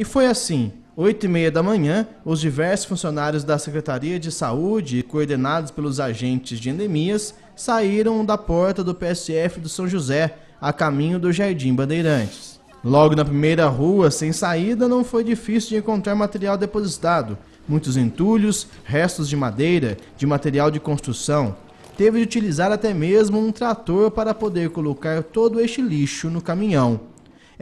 E foi assim. Oito e meia da manhã, os diversos funcionários da Secretaria de Saúde, coordenados pelos agentes de endemias, saíram da porta do PSF do São José, a caminho do Jardim Bandeirantes. Logo na primeira rua, sem saída, não foi difícil de encontrar material depositado. Muitos entulhos, restos de madeira, de material de construção. Teve de utilizar até mesmo um trator para poder colocar todo este lixo no caminhão.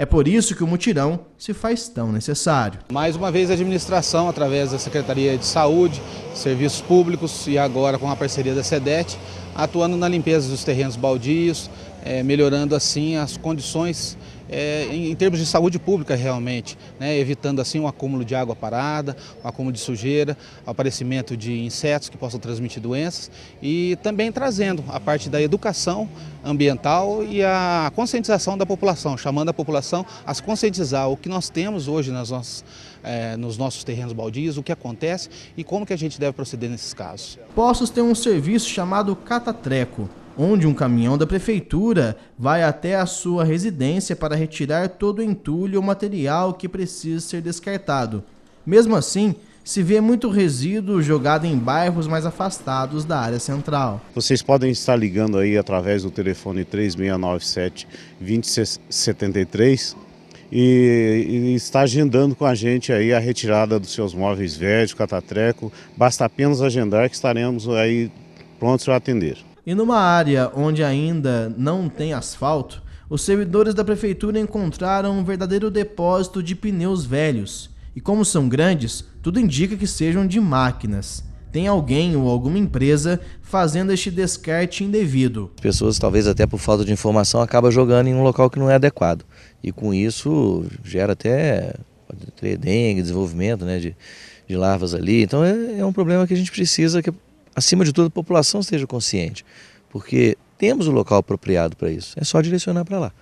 É por isso que o mutirão se faz tão necessário. Mais uma vez a administração, através da Secretaria de Saúde, Serviços Públicos e agora com a parceria da SEDET, atuando na limpeza dos terrenos baldios, é, melhorando assim as condições é, em, em, termos de saúde pública realmente, né, evitando assim um acúmulo de água parada, um acúmulo de sujeira, aparecimento de insetos que possam transmitir doenças e também trazendo a parte da educação ambiental e a conscientização da população, chamando a população a se conscientizar o que nós temos hoje nas nossas, é, nos nossos terrenos baldios, o que acontece e como que a gente deve proceder nesses casos. Poços tem um serviço chamado Catatreco onde um caminhão da prefeitura vai até a sua residência para retirar todo o entulho ou material que precisa ser descartado. Mesmo assim, se vê muito resíduo jogado em bairros mais afastados da área central. Vocês podem estar ligando aí através do telefone 3697 2073 e, e está agendando com a gente aí a retirada dos seus móveis velhos, catatreco. Basta apenas agendar que estaremos aí prontos para atender. E numa área onde ainda não tem asfalto, os servidores da prefeitura encontraram um verdadeiro depósito de pneus velhos. E como são grandes, tudo indica que sejam de máquinas. Tem alguém ou alguma empresa fazendo este descarte indevido. pessoas, talvez até por falta de informação, acabam jogando em um local que não é adequado. E com isso gera até dengue, desenvolvimento né, de, de larvas ali. Então é, é um problema que a gente precisa que acima de tudo, a população esteja consciente, porque temos o local apropriado para isso, é só direcionar para lá.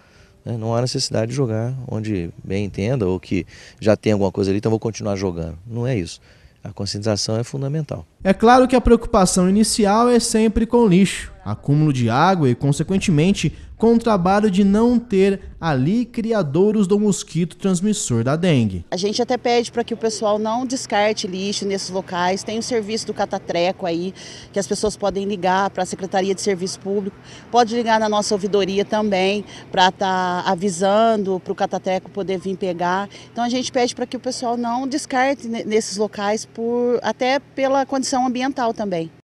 Né? Não há necessidade de jogar onde bem entenda ou que já tem alguma coisa ali, então vou continuar jogando. Não é isso. A conscientização é fundamental. É claro que a preocupação inicial é sempre com o lixo acúmulo de água e, consequentemente, com o trabalho de não ter ali criadouros do mosquito transmissor da dengue. A gente até pede para que o pessoal não descarte lixo nesses locais. Tem o serviço do Catatreco aí, que as pessoas podem ligar para a Secretaria de Serviço Público, pode ligar na nossa ouvidoria também para estar tá avisando para o Catatreco poder vir pegar. Então a gente pede para que o pessoal não descarte nesses locais por até pela condição ambiental também.